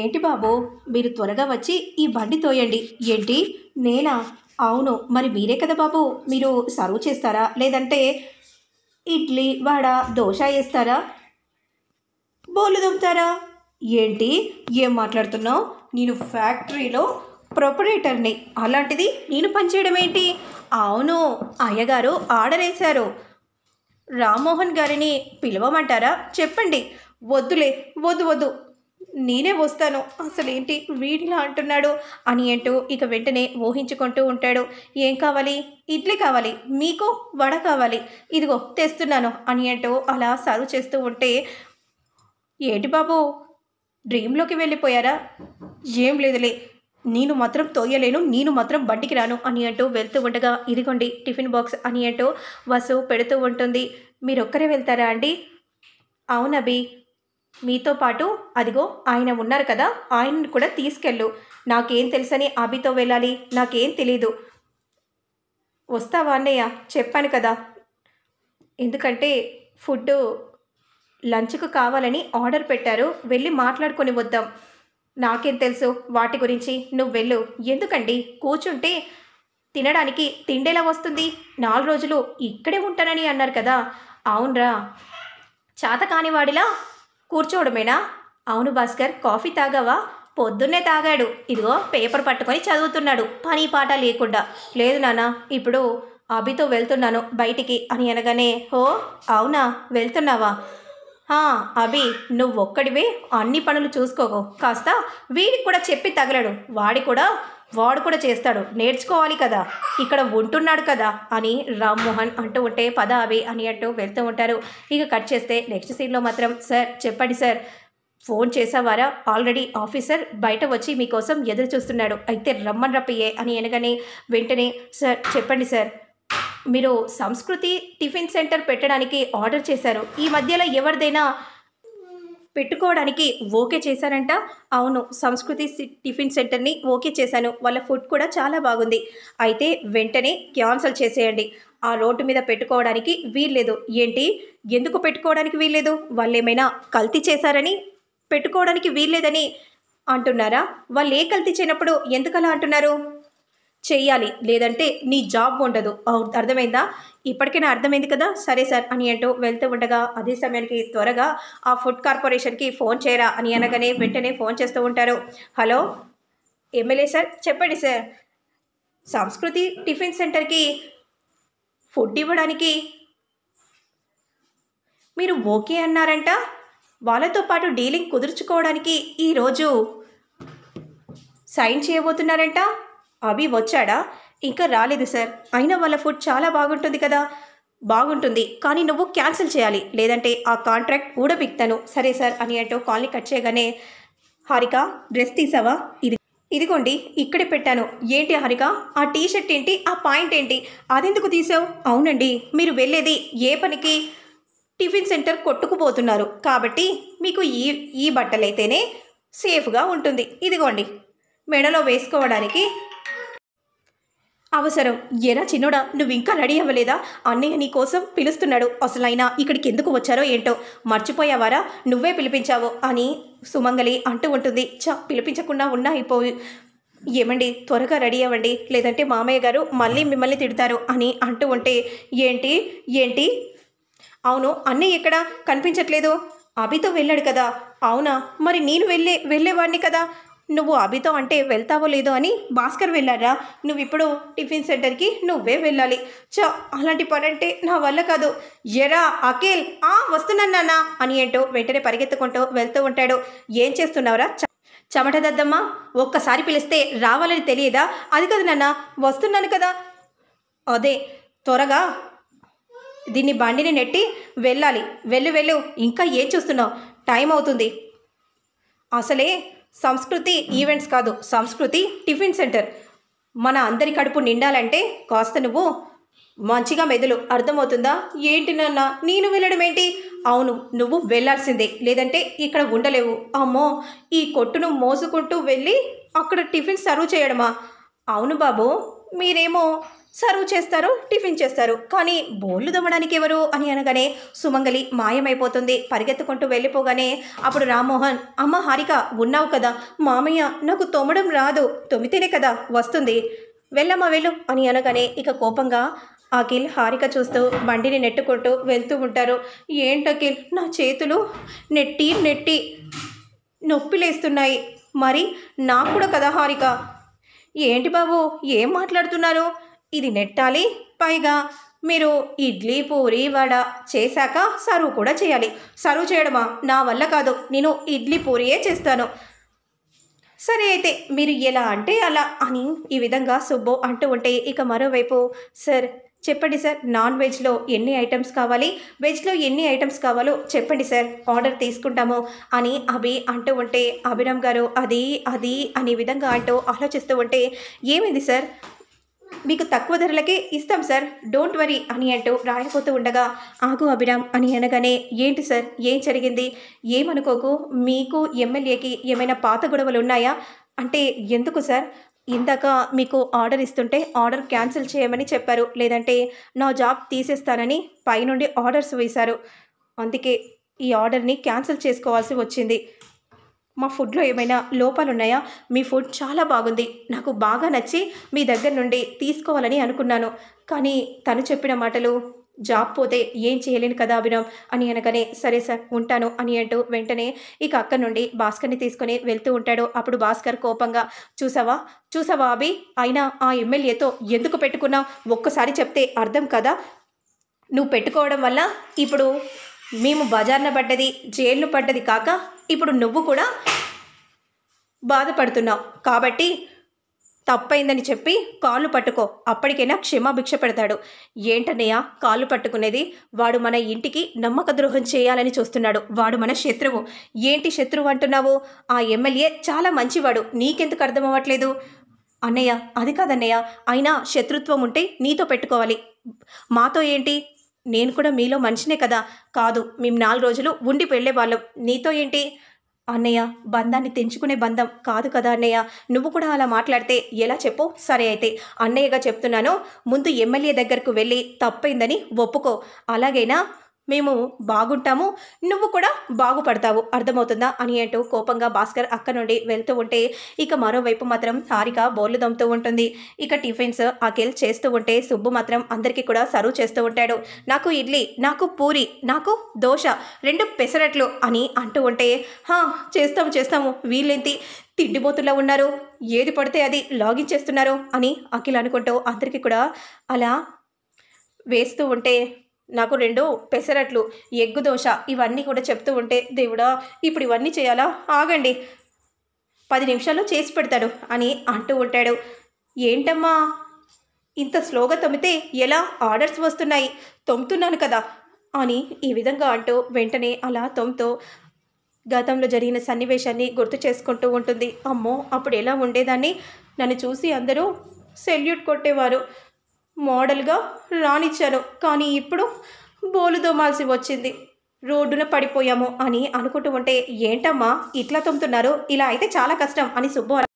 ఏంటి బాబు మీరు త్వరగా వచ్చి ఈ బండి తోయండి ఏంటి నేనా అవును మరి మీరే కదా బాబు మీరు సర్వ్ చేస్తారా లేదంటే ఇడ్లీ వడ దోశ వేస్తారా బోలు దొమ్ముతారా ఏంటి ఏం మాట్లాడుతున్నావు నేను ఫ్యాక్టరీలో ప్రొపరేటర్ని అలాంటిది నేను పనిచేయడం ఏంటి అవును అయ్యగారు ఆర్డర్ వేశారు రామ్మోహన్ గారిని పిలవమంటారా చెప్పండి వద్దులే వద్దు వద్దు నేనే వస్తాను అసలేంటి వీడిలా అంటున్నాడు అని అంటూ ఇక వెంటనే ఊహించుకుంటూ ఉంటాడు ఏం కావాలి ఇడ్లీ కావాలి మీకు వడ కావాలి ఇదిగో తెస్తున్నాను అని అంటూ అలా సర్వ్ చేస్తూ ఉంటే ఏంటి బాబు డ్రీమ్లోకి వెళ్ళిపోయారా ఏం లేదులే నేను మాత్రం తోయలేను నేను మాత్రం బండికి రాను అని అంటూ వెళ్తూ ఉండగా ఇదిగోండి టిఫిన్ బాక్స్ అని అంటూ వసు పెడుతూ ఉంటుంది మీరు ఒక్కరే వెళ్తారా అండి అవునబి మీతో పాటు అదిగో ఆయన ఉన్నారు కదా ఆయనను కూడా తీసుకెళ్ళు నాకేం తెలుసని అభితో వెళ్ళాలి నాకేం తెలీదు వస్తావా అన్నయ్య చెప్పాను కదా ఎందుకంటే ఫుడ్ లంచ్కు కావాలని ఆర్డర్ పెట్టారు వెళ్ళి మాట్లాడుకొని వద్దాం నాకేం తెలుసు వాటి గురించి నువ్వు వెళ్ళు ఎందుకండి కూర్చుంటే తినడానికి తిండేలా వస్తుంది నాలుగు రోజులు ఇక్కడే ఉంటానని అన్నారు కదా అవునరా చేత కానివాడిలా కూర్చోవడమేనా అవును భాస్కర్ కాఫీ తాగావా పొద్దున్నే తాగాడు ఇదిగో పేపర్ పట్టుకొని చదువుతున్నాడు పని పాట లేకుండా లేదు నాన్న ఇప్పుడు అభితో వెళ్తున్నాను బయటికి అని అనగానే హో అవునా వెళ్తున్నావా అభి నువ్వొక్కడివే అన్ని పనులు చూసుకోకు కాస్త వీడికి కూడా చెప్పి తగలడు వాడి కూడా వాడు కూడా చేస్తాడు నేర్చుకోవాలి కదా ఇక్కడ ఉంటున్నాడు కదా అని రామ్మోహన్ అంటూ ఉంటే పద అవి అని అంటూ వెళ్తూ ఉంటారు ఇక కట్ చేస్తే నెక్స్ట్ సీన్లో మాత్రం సార్ చెప్పండి సార్ ఫోన్ చేసావారా ఆల్రెడీ ఆఫీసర్ బయట వచ్చి మీకోసం ఎదురు చూస్తున్నాడు అయితే రమ్మని రప్పయ్యే అని అనగానే వెంటనే సార్ చెప్పండి సార్ మీరు సంస్కృతి టిఫిన్ సెంటర్ పెట్టడానికి ఆర్డర్ చేశారు ఈ మధ్యలో ఎవరిదైనా పెట్టుకోవడానికి ఓకే చేశారంట అవును సంస్కృతి టిఫిన్ సెంటర్ని ఓకే చేశాను వాళ్ళ ఫుడ్ కూడా చాలా బాగుంది అయితే వెంటనే క్యాన్సల్ చేసేయండి ఆ రోడ్డు మీద పెట్టుకోవడానికి వీల్లేదు ఏంటి ఎందుకు పెట్టుకోవడానికి వీల్లేదు వాళ్ళు ఏమైనా కల్తీ చేశారని పెట్టుకోవడానికి వీల్లేదని అంటున్నారా వాళ్ళు ఏ కల్తీ చేయనప్పుడు ఎందుకలా అంటున్నారు చేయాలి లేదంటే నీ జాబ్ ఉండదు అర్థమైందా ఇప్పటికైనా అర్థమైంది కదా సరే సార్ అని అంటూ వెళ్తూ ఉండగా అదే సమయానికి త్వరగా ఆ ఫుడ్ కార్పొరేషన్కి ఫోన్ చేయరా అని అనగానే వెంటనే ఫోన్ చేస్తూ ఉంటారు హలో ఎమ్మెల్యే సార్ చెప్పండి సార్ సంస్కృతి టిఫిన్ సెంటర్కి ఫుడ్ ఇవ్వడానికి మీరు ఓకే అన్నారంట వాళ్ళతో పాటు డీలింగ్ కుదుర్చుకోవడానికి ఈరోజు సైన్ చేయబోతున్నారంట అభి వచ్చాడా ఇంకా రాలేదు సార్ అయినా వాళ్ళ ఫుడ్ చాలా బాగుంటుంది కదా బాగుంటుంది కానీ నువ్వు క్యాన్సిల్ చేయాలి లేదంటే ఆ కాంట్రాక్ట్ ఊడబిక్తాను సరే సార్ అని అంటూ కాల్ని కట్ చేయగానే హారిక డ్రెస్ తీసావా ఇది ఇదిగోండి ఇక్కడే పెట్టాను ఏంటి హారిక ఆ టీషర్ట్ ఏంటి ఆ పాయింట్ ఏంటి అదెందుకు తీసావు అవునండి మీరు వెళ్ళేది ఏ పనికి టిఫిన్ సెంటర్ కొట్టుకుపోతున్నారు కాబట్టి మీకు ఈ ఈ బట్టలు అయితేనే సేఫ్గా ఉంటుంది ఇదిగోండి మెడలో వేసుకోవడానికి అవసరం ఎరా చిన్నోడా నువ్వు ఇంకా రెడీ అవ్వలేదా అన్నయ్య నీ కోసం పిలుస్తున్నాడు అసలైనా ఇక్కడికి ఎందుకు వచ్చారో ఏంటో మర్చిపోయావారా నువ్వే పిలిపించావు అని సుమంగలి అంటూ ఉంటుంది చ పిలిపించకుండా ఉన్నా అయిపోయి ఏమండి త్వరగా రెడీ అవ్వండి లేదంటే మామయ్య గారు మళ్ళీ మిమ్మల్ని తిడతారు అని అంటూ ఉంటే ఏంటి ఏంటి అవును అన్నయ్య ఎక్కడ కనిపించట్లేదు అభితో వెళ్ళాడు కదా అవునా మరి నేను వెళ్ళే వెళ్ళేవాడిని కదా నువ్వు అభితో అంటే వెళ్తావో లేదో అని భాస్కర్ వెళ్ళారా నువ్వు ఇప్పుడు టిఫిన్ సెంటర్కి నువ్వే వెళ్ళాలి చ అలాంటి పని అంటే నా వల్ల కాదు ఎరా అఖిల్ ఆ వస్తున్నానా అని ఏంటో వెంటనే పరిగెత్తుకుంటూ వెళ్తూ ఉంటాడు ఏం చేస్తున్నావురా చెమట దద్దమ్మ ఒక్కసారి పిలిస్తే రావాలని తెలియదా అది కదా నాన్న వస్తున్నాను కదా అదే త్వరగా దీన్ని బండిని నెట్టి వెళ్ళాలి వెళ్ళు వెళ్ళు ఇంకా ఏం చూస్తున్నావు టైం అవుతుంది అసలే సంస్కృతి ఈవెంట్స్ కాదు సంస్కృతి టిఫిన్ సెంటర్ మన అందరి కడుపు నిండాలంటే కాస్త నువ్వు మంచిగా మెదలు అర్థమవుతుందా ఏంటి నాన్న నేను వెళ్ళడం ఏంటి అవును నువ్వు వెళ్ళాల్సిందే లేదంటే ఇక్కడ ఉండలేవు అమ్మో ఈ కొట్టును మోసుకుంటూ వెళ్ళి అక్కడ టిఫిన్ సర్వ్ చేయడమా అవును బాబు మీరేమో సర్వ్ చేస్తారు టిఫిన్ చేస్తారు కానీ బోళ్ళు దమ్మడానికి ఎవరు అని అనగానే సుమంగలి మాయమైపోతుంది పరిగెత్తుకుంటూ వెళ్ళిపోగానే అప్పుడు రామ్మోహన్ అమ్మ హారిక ఉన్నావు కదా మామయ్య నాకు తోమడం రాదు తొమ్మితేనే కదా వస్తుంది వెళ్ళమ్మా వెళ్ళు అని అనగానే ఇక కోపంగా అఖిల్ హారిక చూస్తూ బండిని నెట్టుకుంటూ వెళ్తూ ఉంటారు అఖిల్ నా చేతులు నెట్టి నెట్టి లేస్తున్నాయి మరి నాకు కూడా కదా హారిక ఏంటి బాబు ఏం మాట్లాడుతున్నారు ఇది నెట్టాలి పైగా మీరు ఇడ్లీ పూరి వడ చేశాక సరువు కూడా చేయాలి సరువు చేయడమా నా వల్ల కాదు నేను ఇడ్లీ పూరియే చేస్తాను సరే అయితే మీరు ఎలా అంటే అలా అని ఈ విధంగా సుబ్బు అంటూ ఉంటే ఇక మరోవైపు సార్ చెప్పండి సార్ నాన్ వెజ్లో ఎన్ని ఐటమ్స్ కావాలి వెజ్లో ఎన్ని ఐటమ్స్ కావాలో చెప్పండి సార్ ఆర్డర్ తీసుకుంటాము అని అభి అంటూ ఉంటే అభిరామ్ గారు అది అది అనే విధంగా అంటూ ఆలోచిస్తూ ఉంటే ఏమైంది సార్ మీకు తక్కువ ధరలకే ఇస్తాం సార్ డోంట్ వరీ అని అంటూ రాయబోతూ ఉండగా ఆగు అభిరామ్ అని అనగానే ఏంటి సార్ ఏం జరిగింది ఏమనుకోకు మీకు ఎమ్మెల్యేకి ఏమైనా పాత గొడవలు ఉన్నాయా అంటే ఎందుకు సార్ ఇందాక మీకు ఆర్డర్ ఇస్తుంటే ఆర్డర్ క్యాన్సిల్ చేయమని చెప్పారు లేదంటే నా జాబ్ తీసేస్తానని పైనుండి ఆర్డర్స్ వేశారు అందుకే ఈ ఆర్డర్ని క్యాన్సిల్ చేసుకోవాల్సి వచ్చింది మా ఫుడ్లో ఏమైనా లోపాలు ఉన్నాయా మీ ఫుడ్ చాలా బాగుంది నాకు బాగా నచ్చి మీ దగ్గర నుండి తీసుకోవాలని అనుకున్నాను కానీ తను చెప్పిన మాటలు జాబ్ పోతే ఏం చేయలేను కదా అభినవ్ అని అనగానే సరే సార్ ఉంటాను అని అంటూ వెంటనే ఇక అక్క నుండి భాస్కర్ని తీసుకుని వెళ్తూ ఉంటాడు అప్పుడు భాస్కర్ కోపంగా చూసావా చూసావా అభి అయినా ఆ ఎమ్మెల్యేతో ఎందుకు పెట్టుకున్నావు ఒక్కసారి చెప్తే అర్థం కదా నువ్వు పెట్టుకోవడం వల్ల ఇప్పుడు మేము బజార్న పడ్డది జైలు పడ్డది కాక ఇప్పుడు నువ్వు కూడా బాధపడుతున్నావు కాబట్టి తప్పైందని చెప్పి కాళ్ళు పట్టుకో అప్పటికైనా క్షమాభిక్ష పెడతాడు ఏంటన్నయ్య కాళ్ళు పట్టుకునేది వాడు మన ఇంటికి నమ్మక ద్రోహం చేయాలని చూస్తున్నాడు వాడు మన శత్రువు ఏంటి శత్రువు అంటున్నావు ఆ ఎమ్మెల్యే చాలా మంచివాడు నీకెందుకు అర్థం అవ్వట్లేదు అన్నయ్య అది కాదన్నయ్య అయినా శత్రుత్వం ఉంటే నీతో పెట్టుకోవాలి మాతో ఏంటి నేను కూడా మీలో మనిషినే కదా కాదు మేము నాలుగు రోజులు ఉండి పెళ్ళే వాళ్ళం నీతో ఏంటి అన్నయ్య బంధాన్ని తెంచుకునే బంధం కాదు కదా అన్నయ్య నువ్వు కూడా అలా మాట్లాడితే ఎలా చెప్పు సరే అయితే అన్నయ్యగా చెప్తున్నాను ముందు ఎమ్మెల్యే దగ్గరకు వెళ్ళి తప్పైందని ఒప్పుకో అలాగైనా మేము బాగుంటాము నువ్వు కూడా బాగుపడతావు అర్థమవుతుందా అని అంటూ కోపంగా భాస్కర్ అక్కడ నుండి వెళ్తూ ఉంటే ఇక మరోవైపు మాత్రం హారిక బోర్లు దమ్ముతూ ఉంటుంది ఇక టిఫిన్స్ అఖిల్ చేస్తూ ఉంటే సుబ్బు మాత్రం అందరికీ కూడా సర్వ్ చేస్తూ ఉంటాడు నాకు ఇడ్లీ నాకు పూరి నాకు దోశ రెండు పెసరట్లు అని అంటూ ఉంటే హా చేస్తాము చేస్తాము వీళ్ళేంటి తిండిపోతులా ఉన్నారు ఏది పడితే అది లాగిన్ చేస్తున్నారు అని అఖిల్ అనుకుంటూ అందరికీ కూడా అలా వేస్తూ ఉంటే నాకు రెండు పెసరట్లు ఎగ్గు దోశ ఇవన్నీ కూడా చెప్తూ ఉంటే దేవుడా ఇప్పుడు ఇవన్నీ చేయాలా ఆగండి పది నిమిషాల్లో చేసి పెడతాడు అని అంటూ ఉంటాడు ఏంటమ్మా ఇంత స్లోగా తొమ్మితే ఎలా ఆర్డర్స్ వస్తున్నాయి తొమ్ముతున్నాను కదా అని ఈ విధంగా అంటూ వెంటనే అలా తొమ్ముతూ గతంలో జరిగిన సన్నివేశాన్ని గుర్తు చేసుకుంటూ ఉంటుంది అమ్మో అప్పుడు ఎలా ఉండేదాన్ని నన్ను చూసి అందరూ సెల్యూట్ కొట్టేవారు మోడల్గా రానిచ్చాను కానీ ఇప్పుడు బోలు దోమాల్సి వచ్చింది రోడ్డున పడిపోయాము అని అనుకుంటూ ఉంటే ఏంటమ్మా ఇట్లా తుమ్ముతున్నారు ఇలా అయితే చాలా కష్టం అని సుబ్బు